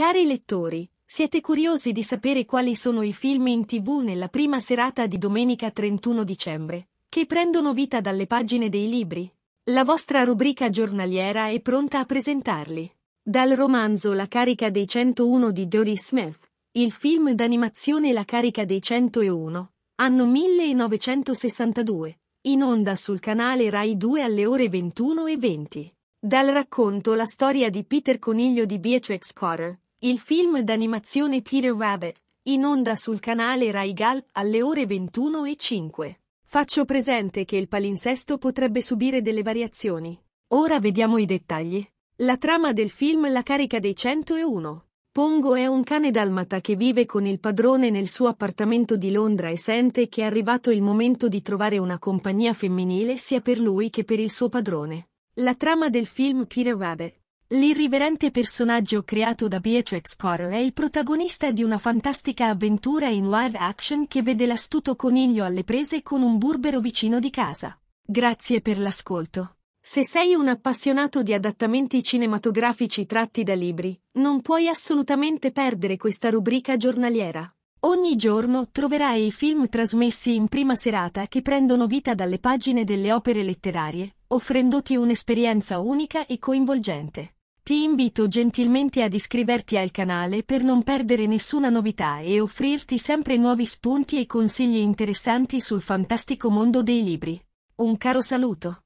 Cari lettori, siete curiosi di sapere quali sono i film in tv nella prima serata di domenica 31 dicembre, che prendono vita dalle pagine dei libri? La vostra rubrica giornaliera è pronta a presentarli. Dal romanzo La carica dei 101 di Dory Smith, il film d'animazione La carica dei 101, anno 1962, in onda sul canale Rai 2 alle ore 21 e 20. Dal racconto La storia di Peter Coniglio di Beatrix Carter, il film d'animazione Peter Rabbit, in onda sul canale Rai Gal alle ore 21.05. Faccio presente che il palinsesto potrebbe subire delle variazioni. Ora vediamo i dettagli. La trama del film La carica dei 101. Pongo è un cane dalmata che vive con il padrone nel suo appartamento di Londra e sente che è arrivato il momento di trovare una compagnia femminile sia per lui che per il suo padrone. La trama del film Peter Rabbit L'irriverente personaggio creato da Beatrix Corr è il protagonista di una fantastica avventura in live action che vede l'astuto coniglio alle prese con un burbero vicino di casa. Grazie per l'ascolto. Se sei un appassionato di adattamenti cinematografici tratti da libri, non puoi assolutamente perdere questa rubrica giornaliera. Ogni giorno troverai i film trasmessi in prima serata che prendono vita dalle pagine delle opere letterarie, offrendoti un'esperienza unica e coinvolgente. Ti invito gentilmente ad iscriverti al canale per non perdere nessuna novità e offrirti sempre nuovi spunti e consigli interessanti sul fantastico mondo dei libri. Un caro saluto.